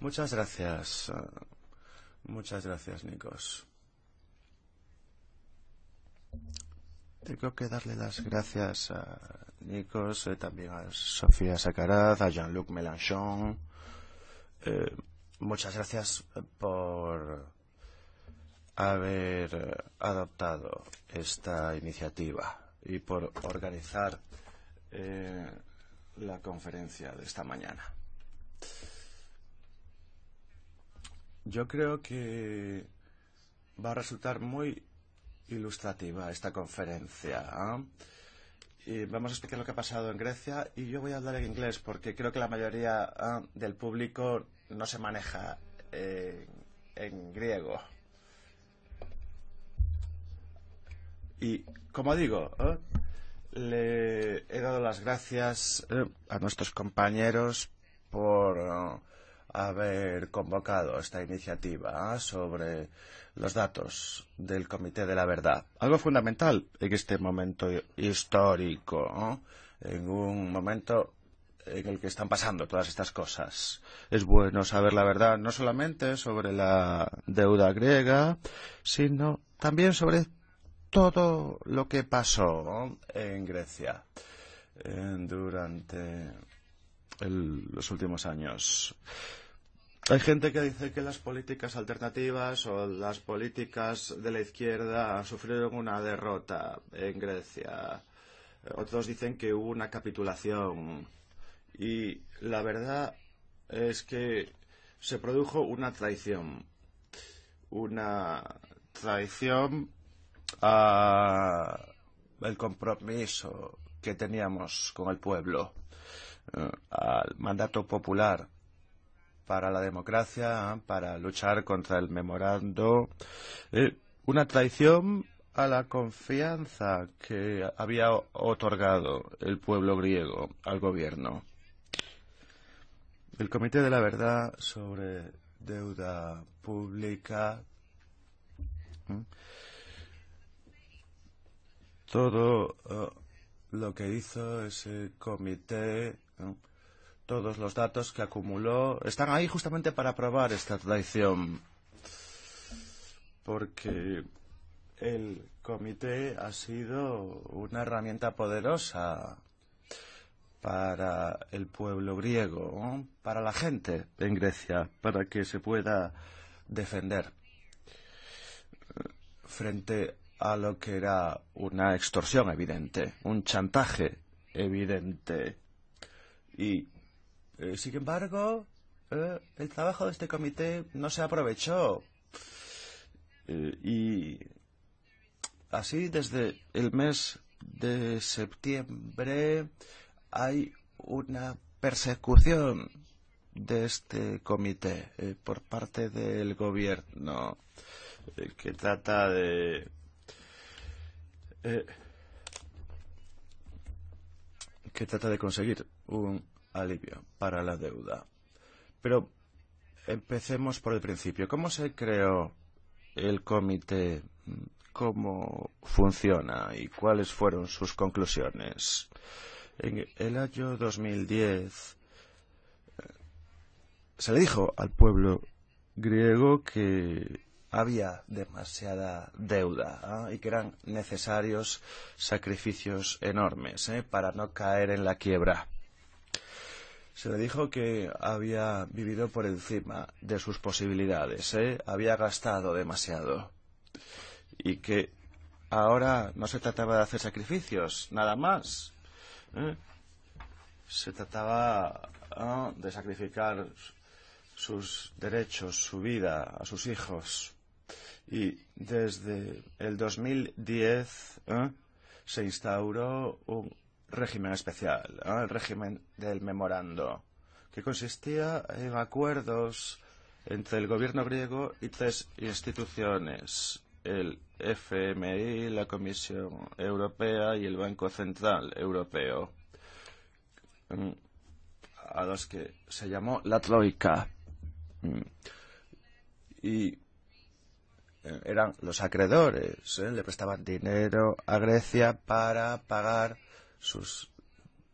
Muchas gracias. Eh, muchas gracias, Nikos. Tengo que darle las gracias a Nikos, eh, también a Sofía Sacaraz, a Jean-Luc Mélenchon. Eh, muchas gracias por haber adoptado esta iniciativa y por organizar la conferencia de esta mañana. Yo creo que va a resultar muy ilustrativa esta conferencia. ¿eh? Y vamos a explicar lo que ha pasado en Grecia y yo voy a hablar en inglés porque creo que la mayoría ¿eh? del público no se maneja eh, en griego. Y como digo, le he dado las gracias eh, a nuestros compañeros por uh, haber convocado esta iniciativa sobre los datos del Comité de la Verdad. Algo fundamental en este momento histórico, en un momento en el que están pasando todas estas cosas. Es bueno saber la verdad no solamente sobre la deuda griega, sino también sobre todo lo que pasó en Grecia durante los últimos años. Hay gente que dice que las políticas alternativas o las políticas de la izquierda sufrieron una derrota en Grecia. Otros dicen que hubo una capitulación. Y la verdad es que se produjo una traición. Una traición a el compromiso que teníamos con el pueblo, eh, al mandato popular para la democracia, para luchar contra el memorando, eh, una traición a la confianza que había otorgado el pueblo griego al gobierno. El Comité de la Verdad sobre Deuda Pública ¿eh? todo eh, lo que hizo ese comité, todos los datos que acumuló, están ahí justamente para probar esta traición. Porque el comité ha sido una herramienta poderosa para el pueblo griego, para la gente en Grecia, para que se pueda defender frente a lo que era una extorsión evidente, un chantaje evidente. Y, eh, sin embargo, eh, el trabajo de este comité no se aprovechó. Eh, y así, desde el mes de septiembre, hay una persecución de este comité por parte del gobierno que trata de eh, que trata de conseguir un alivio para la deuda. Pero empecemos por el principio. ¿Cómo se creó el comité? ¿Cómo funciona y cuáles fueron sus conclusiones? En el año 2010 eh, se le dijo al pueblo griego que había demasiada deuda y que eran necesarios sacrificios enormes ¿eh? para no caer en la quiebra. Se le dijo que había vivido por encima de sus posibilidades, ¿eh? había gastado demasiado y que ahora no se trataba de hacer sacrificios, nada más. ¿eh? Se trataba de sacrificar sus derechos, su vida, a sus hijos. Y desde el 2010 ¿eh? se instauró un régimen especial, ¿eh? el régimen del memorando, que consistía en acuerdos entre el gobierno griego y tres instituciones, el FMI, la Comisión Europea y el Banco Central Europeo, ¿eh? a los que se llamó la Troika. Mm. Y eh, eran los acreedores, ¿eh? le prestaban dinero a Grecia para pagar sus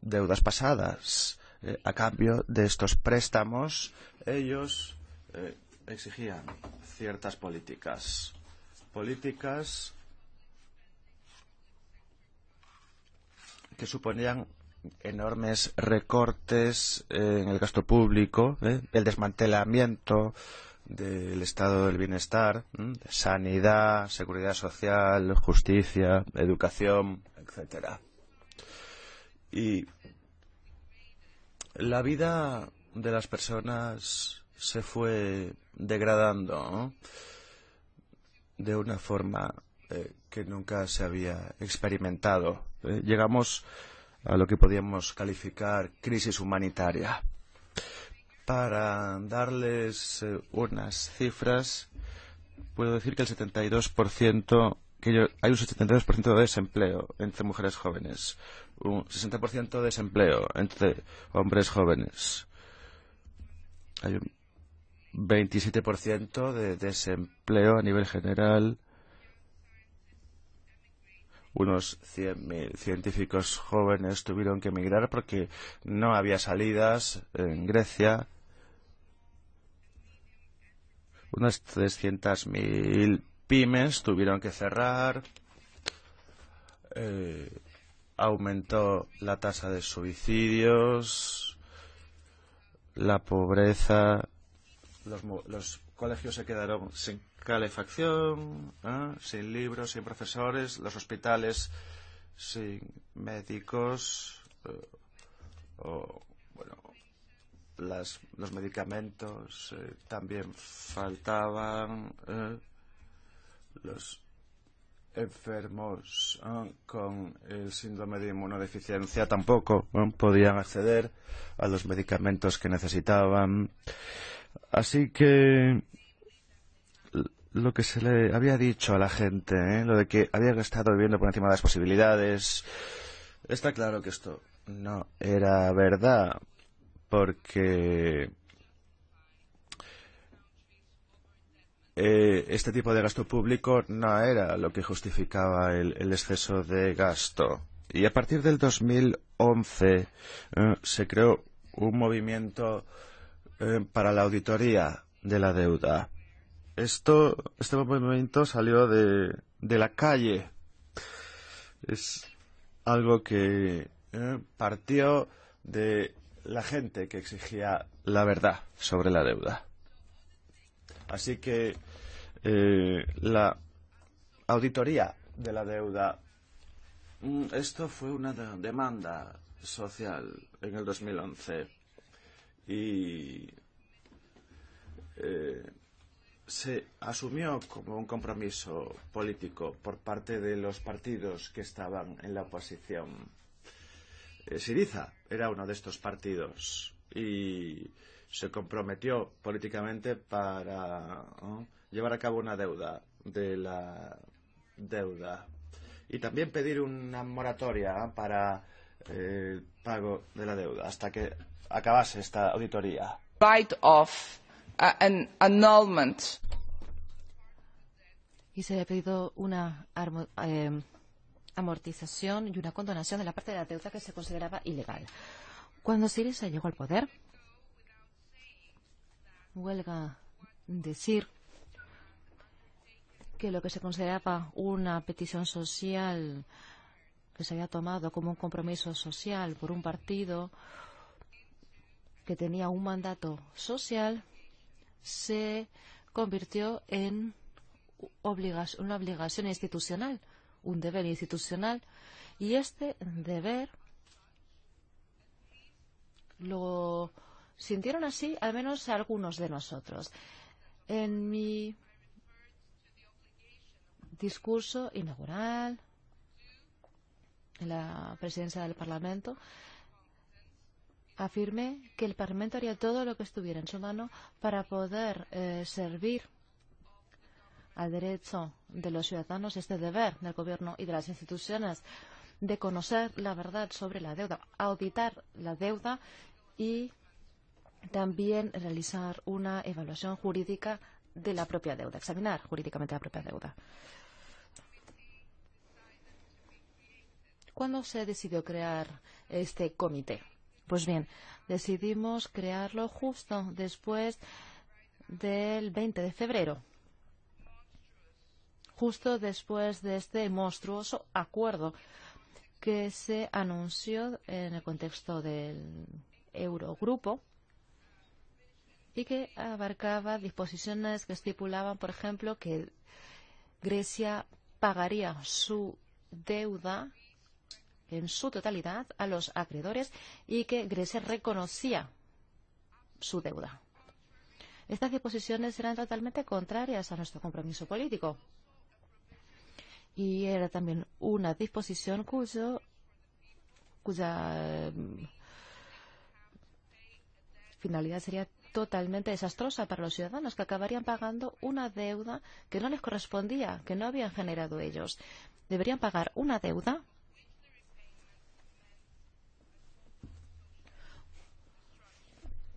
deudas pasadas. Eh, a cambio de estos préstamos, ellos exigían ciertas políticas. Políticas que suponían enormes recortes en el gasto público, el desmantelamiento del estado del bienestar, sanidad, seguridad social, justicia, educación, etcétera. Y la vida de las personas se fue degradando de una forma eh, que nunca se había experimentado. Eh, llegamos a lo que podíamos calificar crisis humanitaria. Para darles eh, unas cifras, puedo decir que el 72%, que hay un 72% de desempleo entre mujeres jóvenes, un 60% de desempleo entre hombres jóvenes. Hay un 27% de desempleo a nivel general. Unos 100.000 científicos jóvenes tuvieron que emigrar porque no había salidas en Grecia. Unas 300.000 pymes tuvieron que cerrar. Eh, aumentó la tasa de suicidios, la pobreza, los, los colegios se quedaron sin calefacción, ¿eh? sin libros, sin profesores, los hospitales sin médicos eh, las, los medicamentos eh, también faltaban, eh, los enfermos con el síndrome de inmunodeficiencia tampoco podían acceder a los medicamentos que necesitaban. Así que lo que se le había dicho a la gente, ¿eh? lo de que había estado viviendo por encima de las posibilidades, está claro que esto no era verdad porque eh, este tipo de gasto público no era lo que justificaba el, exceso de gasto. Y a partir del 2011 eh, se creó un movimiento eh, para la auditoría de la deuda. este movimiento salió de, la calle. Es algo que partió de la gente que exigía la verdad sobre la deuda. Así que eh, la auditoría de la deuda, mm, esto fue una demanda social en el 2011 y eh, se asumió como un compromiso político por parte de los partidos que estaban en la oposición Siriza era uno de estos partidos y se comprometió políticamente para llevar a cabo una deuda de la deuda y también pedir una moratoria para el eh, pago de la deuda hasta que acabase esta auditoría. Y se ha pedido una eh, amortización y una condonación de la parte de la deuda que se consideraba ilegal. Cuando Sirisa llegó al poder, huelga decir que lo que se consideraba una petición social que se había tomado como un compromiso social por un partido que tenía un mandato social se convirtió en una obligación institucional un deber institucional y este deber lo sintieron así al menos algunos de nosotros. En mi discurso inaugural en la presidencia del Parlamento, afirmé que el Parlamento haría todo lo que estuviera en su mano para poder eh, servir al derecho de los ciudadanos este deber del gobierno y de las instituciones de conocer la verdad sobre la deuda, auditar la deuda y también realizar una evaluación jurídica de la propia deuda, examinar jurídicamente la propia deuda. ¿Cuándo se decidió crear este comité? Pues bien, decidimos crearlo justo después del 20 de febrero justo después de este monstruoso acuerdo que se anunció en el contexto del Eurogrupo y que abarcaba disposiciones que estipulaban, por ejemplo, que Grecia pagaría su deuda en su totalidad a los acreedores y que Grecia reconocía su deuda. Estas disposiciones eran totalmente contrarias a nuestro compromiso político y era también una disposición cuyo cuya eh, finalidad sería totalmente desastrosa para los ciudadanos que acabarían pagando una deuda que no les correspondía, que no habían generado ellos. Deberían pagar una deuda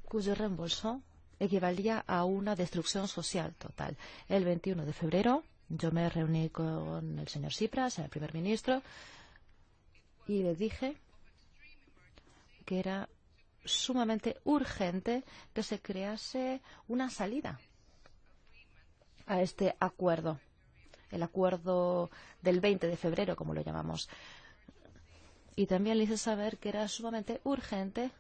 cuyo reembolso equivalía a una destrucción social total. El 21 de febrero yo me reuní con el señor Tsipras, el primer ministro, y le dije que era sumamente urgente que se crease una salida a este acuerdo, el acuerdo del 20 de febrero, como lo llamamos. Y también le hice saber que era sumamente urgente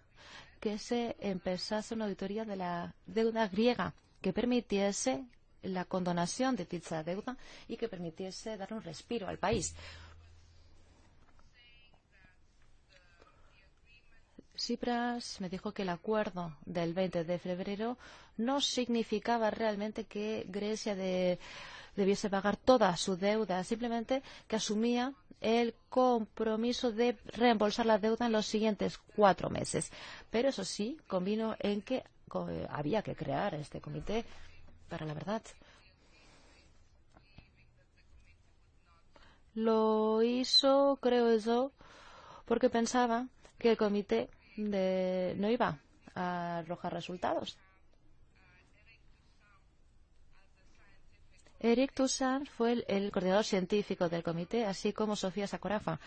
que se empezase una auditoría de la deuda griega que permitiese la condonación de dicha deuda y que permitiese dar un respiro al país. Tsipras me dijo que el acuerdo del 20 de febrero no significaba realmente que Grecia debiese pagar toda su deuda, simplemente que asumía el compromiso de reembolsar la deuda en los siguientes cuatro meses. Pero eso sí, convino en que había que crear este comité para la verdad. Lo hizo, creo yo, porque pensaba que el comité no iba a arrojar resultados. Eric Toussaint fue el, el coordinador científico del comité, así como Sofía Sakorafa,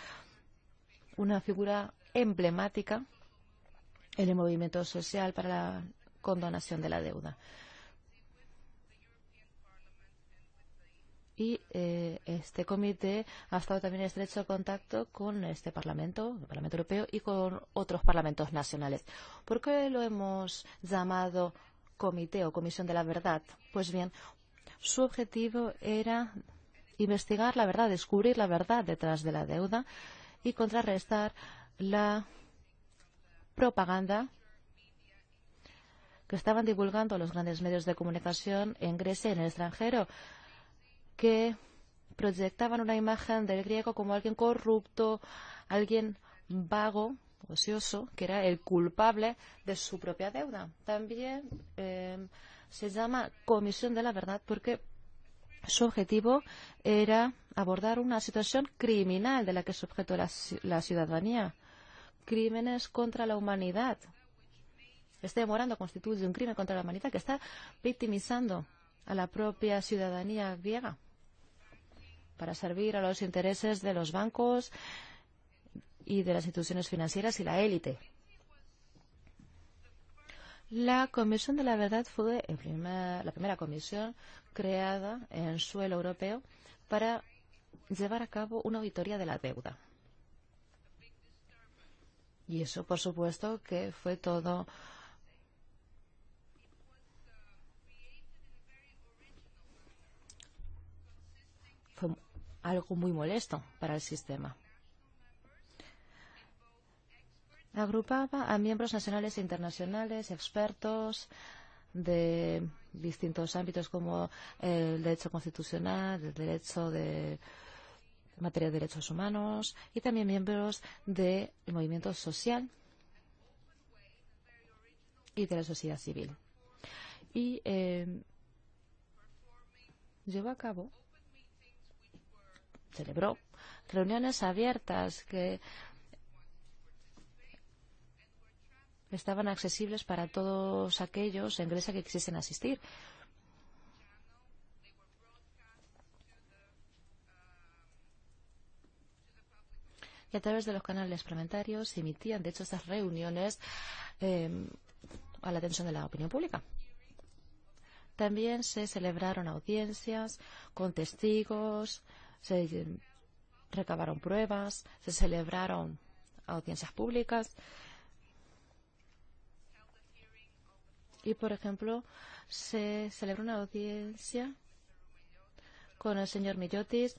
una figura emblemática en el movimiento social para la condonación de la deuda. y eh, este comité ha estado también en estrecho contacto con este Parlamento, el Parlamento Europeo y con otros parlamentos nacionales. ¿Por qué lo hemos llamado comité o comisión de la verdad? Pues bien, su objetivo era investigar la verdad, descubrir la verdad detrás de la deuda y contrarrestar la propaganda que estaban divulgando los grandes medios de comunicación en Grecia y en el extranjero que proyectaban una imagen del griego como alguien corrupto, alguien vago, ocioso, que era el culpable de su propia deuda. También em, se llama Comisión de la Verdad porque su objetivo era abordar una situación criminal de la que es objeto la, ciudadanía. Crímenes contra la humanidad. Este demorando constituye un crimen contra la humanidad que está victimizando a la propia ciudadanía griega para servir a los intereses de los bancos y de las instituciones financieras y la élite. La Comisión de la Verdad fue la primera comisión creada en suelo europeo para llevar a cabo una auditoría de la deuda. Y eso, por supuesto, que fue todo algo muy molesto para el sistema. Agrupaba a miembros nacionales e internacionales, expertos de distintos ámbitos como eh, el derecho constitucional, el derecho de materia de derechos humanos y también miembros del movimiento social y de la sociedad civil. Y eh, llevó a cabo celebró reuniones abiertas que estaban accesibles para todos aquellos en Grecia que quisiesen asistir. Y a través de los canales parlamentarios se emitían, de hecho, estas reuniones em, a la atención de la opinión pública. También se celebraron audiencias con testigos, se recabaron pruebas, se celebraron audiencias públicas. Y, por ejemplo, se celebró una audiencia con el señor Millotis,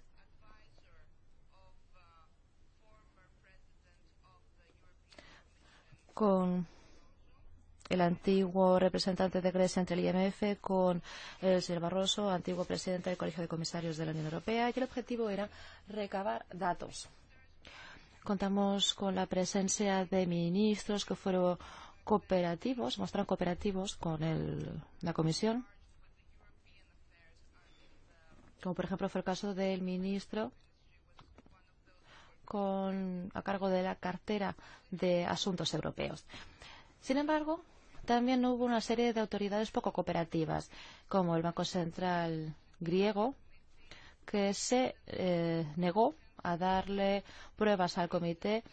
con el antiguo representante de Grecia entre el IMF con el eh, señor Barroso, antiguo presidente del Colegio de Comisarios de la Unión Europea, y el objetivo era recabar datos. Contamos con la presencia de ministros que fueron cooperativos, mostraron cooperativos con la Comisión, como por ejemplo fue el caso del ministro a cargo de la cartera de asuntos europeos. Sin embargo, también hubo una serie de autoridades poco cooperativas, como el Banco Central griego, que se eh, negó a darle pruebas al comité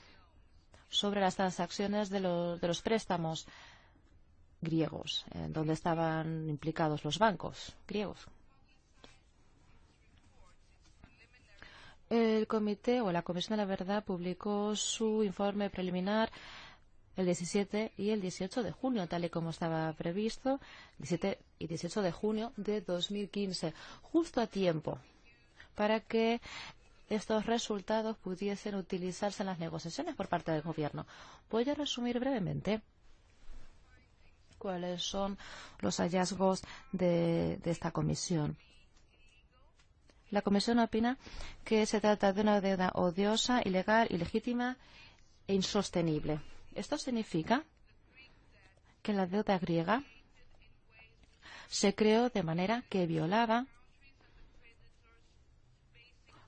sobre las transacciones de, los préstamos griegos, donde estaban implicados los bancos griegos. El comité o la Comisión de la Verdad publicó su informe preliminar el 17 y el 18 de junio, tal y como estaba previsto, 17 y 18 de junio de 2015, justo a tiempo para que estos resultados pudiesen utilizarse en las negociaciones por parte del Gobierno. Voy a resumir brevemente cuáles son los hallazgos de, de esta comisión. La comisión opina que se trata de una deuda odiosa, ilegal, ilegítima e insostenible esto significa que la deuda griega se creó de manera que violaba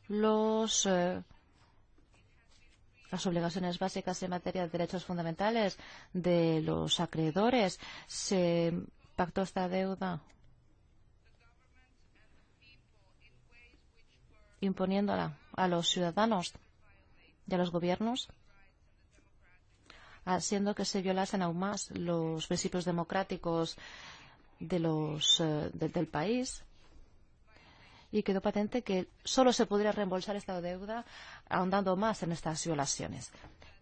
eh, las obligaciones básicas en materia de derechos fundamentales de los acreedores. Se pactó esta deuda imponiéndola a los ciudadanos y a los gobiernos haciendo que se violasen aún más los principios democráticos eh, del país y quedó patente que solo se podría reembolsar esta deuda ahondando más en estas violaciones.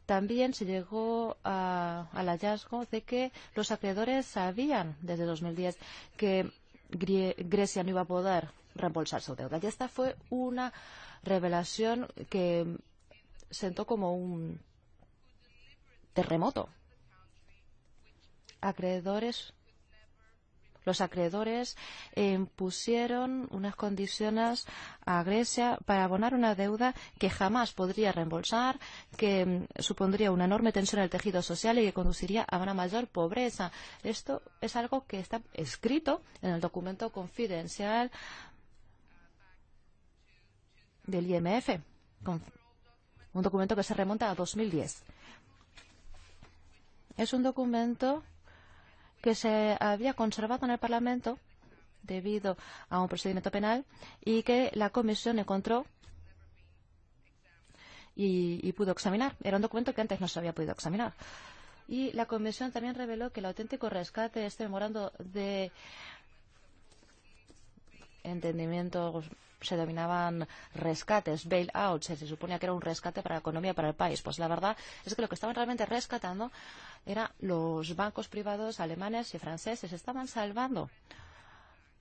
También se llegó al hallazgo de que los acreedores sabían desde 2010 que Grecia no iba a poder reembolsar su deuda. Y esta fue una revelación que sentó como un terremoto. Acreedores, los acreedores impusieron eh, unas condiciones a Grecia para abonar una deuda que jamás podría reembolsar, que mm, supondría una enorme tensión en el tejido social y que conduciría a una mayor pobreza. Esto es algo que está escrito en el documento confidencial del IMF, un documento que se remonta a 2010. Es un documento que se había conservado en el Parlamento debido a un procedimiento penal y que la Comisión encontró y, pudo examinar. Era un documento que antes no se había podido examinar. Y la Comisión también reveló que el auténtico rescate de este memorando de entendimiento se dominaban rescates, bailouts, eh, se suponía que era un rescate para la economía, para el país. Pues la verdad es que lo que estaban realmente rescatando eran los bancos privados alemanes y franceses. Estaban salvando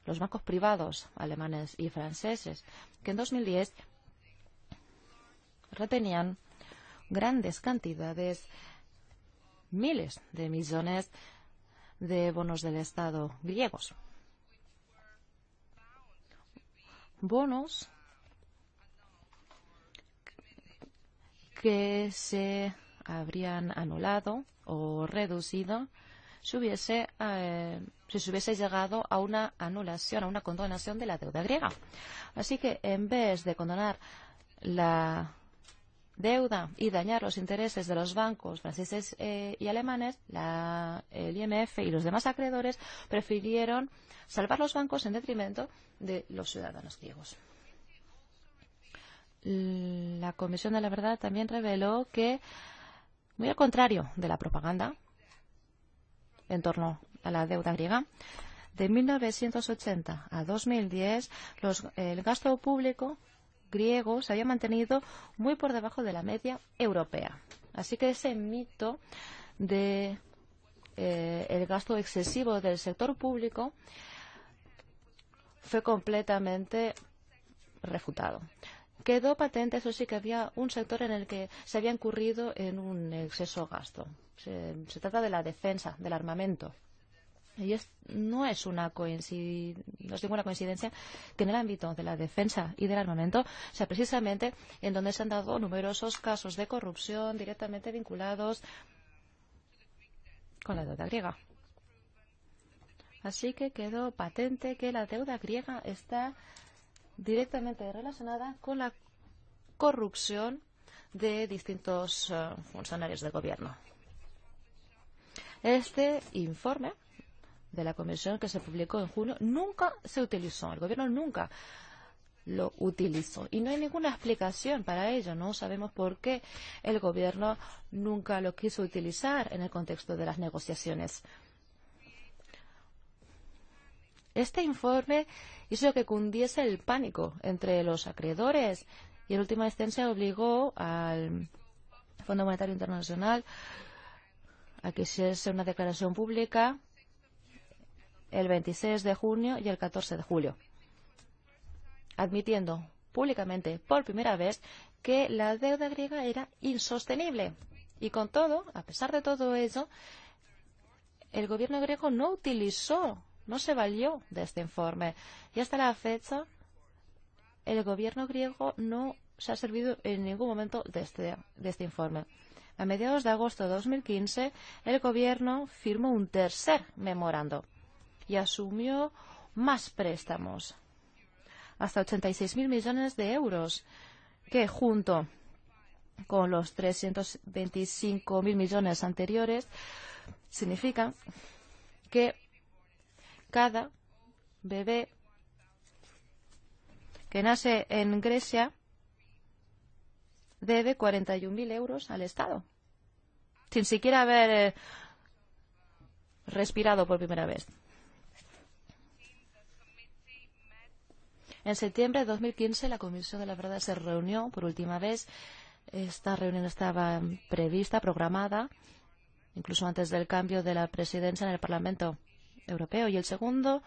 los bancos privados alemanes y franceses, que en 2010 retenían grandes cantidades, miles de millones de bonos del Estado griegos. bonos que se habrían anulado o reducido si hubiese, eh, se hubiese llegado a una anulación, a una condonación de la deuda griega. Así que en vez de condonar la deuda y dañar los intereses de los bancos franceses eh, y alemanes, el IMF y los demás acreedores prefirieron salvar los bancos en detrimento de los ciudadanos griegos. La Comisión de la Verdad también reveló que, muy al contrario de la propaganda en torno a la deuda griega, de 1980 a 2010 el gasto público griego se había mantenido muy por debajo de la media europea. Así que ese mito del eh, gasto excesivo del sector público fue completamente refutado. Quedó patente, eso sí, que había un sector en el que se había incurrido en un exceso gasto. se trata de la defensa, del armamento. Y no es una coincidencia, ninguna coincidencia que en el ámbito de la defensa y del armamento sea precisamente en donde se han dado numerosos casos de corrupción directamente vinculados con la deuda griega. Así que quedó patente que la deuda griega está directamente relacionada con la corrupción de distintos eh, funcionarios del gobierno. Este informe de la Comisión que se publicó en junio nunca se utilizó. El gobierno nunca lo utilizó. Y no hay ninguna explicación para ello. No sabemos por qué el gobierno nunca lo quiso utilizar en el contexto de las negociaciones. Este informe hizo que cundiese el pánico entre los acreedores y en última instancia obligó al Fondo Monetario Internacional a que hiciese una declaración pública el 26 de junio y el 14 de julio, admitiendo públicamente por primera vez que la deuda griega era insostenible. Y con todo, a pesar de todo ello, el gobierno griego no utilizó, no se valió de este informe. Y hasta la fecha, el gobierno griego no se ha servido en ningún momento de este, de este informe. A mediados de agosto de 2015, el gobierno firmó un tercer memorando y asumió más préstamos, hasta 86.000 millones de euros, que junto con los 325.000 millones anteriores significa que cada bebé que nace en Grecia debe 41.000 euros al Estado, sin siquiera haber eh, respirado por primera vez. En septiembre de 2015, la Comisión de la Verdad se reunió por última vez. Esta reunión estaba prevista, programada, incluso antes del cambio de la presidencia en el Parlamento Europeo. Y el segundo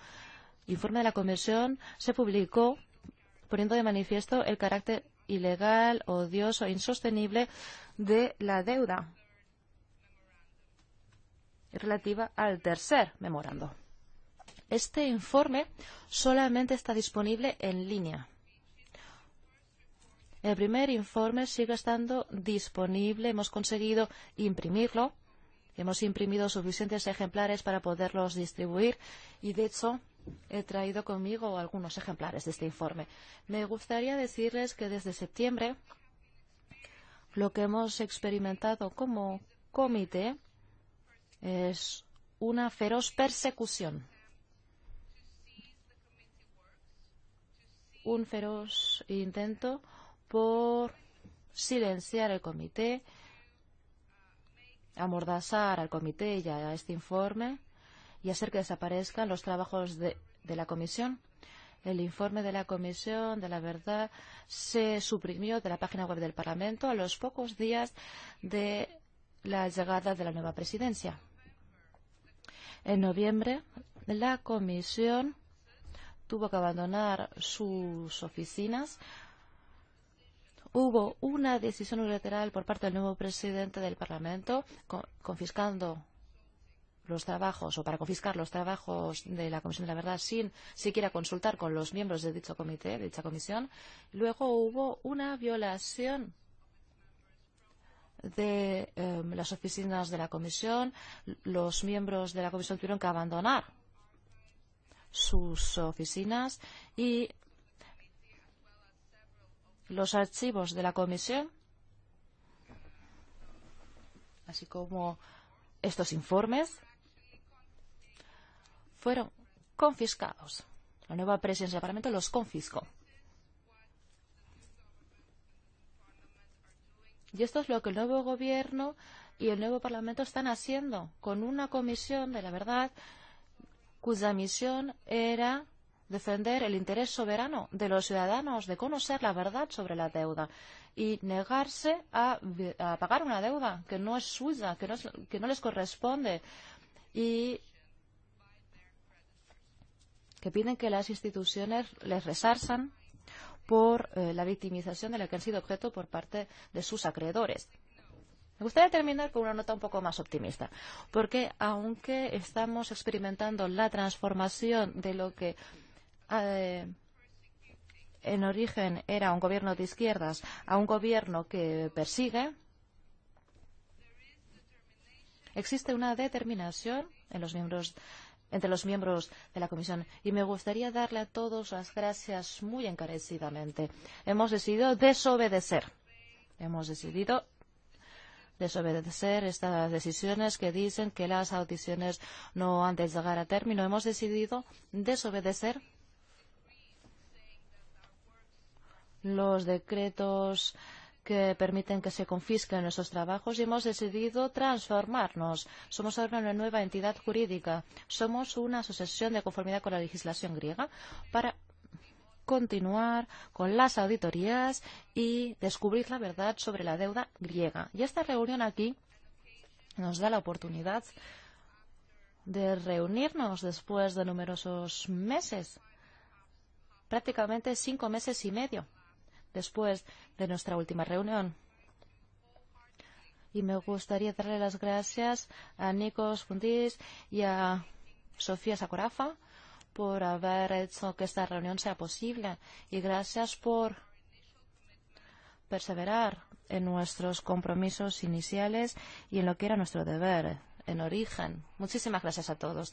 informe de la Comisión se publicó poniendo de manifiesto el carácter ilegal, odioso e insostenible de la deuda relativa al tercer memorando. Este informe solamente está disponible en línea. El primer informe sigue estando disponible. Hemos conseguido imprimirlo. Hemos imprimido suficientes ejemplares para poderlos distribuir y, de hecho, he traído conmigo algunos ejemplares de este informe. Me gustaría decirles que desde septiembre lo que hemos experimentado como comité es una feroz persecución un feroz intento por silenciar el comité, amordazar al comité y a este informe y hacer que desaparezcan los trabajos de, de la comisión. El informe de la Comisión de la Verdad se suprimió de la página web del Parlamento a los pocos días de la llegada de la nueva presidencia. En noviembre, la Comisión tuvo que abandonar sus oficinas. Hubo una decisión unilateral por parte del nuevo presidente del Parlamento confiscando los trabajos o para confiscar los trabajos de la Comisión de la Verdad sin siquiera consultar con los miembros de dicho dicha comisión. Luego hubo una violación de em, las oficinas de la comisión. Los miembros de la comisión tuvieron que abandonar sus oficinas y los archivos de la comisión, así como estos informes, fueron confiscados. La nueva presidencia del Parlamento los confiscó. Y esto es lo que el nuevo gobierno y el nuevo Parlamento están haciendo con una comisión de la verdad cuya misión era defender el interés soberano de los ciudadanos, de conocer la verdad sobre la deuda y negarse a, pagar una deuda que no es suya, que no, les corresponde y que piden que las instituciones les resarzan por eh, la victimización de la que han sido objeto por parte de sus acreedores. Me gustaría terminar con una nota un poco más optimista, porque aunque estamos experimentando la transformación de lo que eh, en origen era un gobierno de izquierdas a un gobierno que persigue, existe una determinación entre los miembros de la comisión y me gustaría darle a todos las gracias muy encarecidamente. Hemos decidido desobedecer. Hemos decidido desobedecer estas decisiones que dicen que las audiciones no han de llegar a término. Hemos decidido desobedecer los decretos que permiten que se confisquen nuestros trabajos y hemos decidido transformarnos. Somos ahora una nueva entidad jurídica. Somos una asociación de conformidad con la legislación griega para continuar con las auditorías y descubrir la verdad sobre la deuda griega. Y esta reunión aquí nos da la oportunidad de reunirnos después de numerosos meses, prácticamente cinco meses y medio después de nuestra última reunión. Y me gustaría darle las gracias a Nikos Fundis y a Sofía Sakorafa por haber hecho que esta reunión sea posible y gracias por perseverar en nuestros compromisos iniciales y en lo que era nuestro deber en origen. Muchísimas gracias a todos.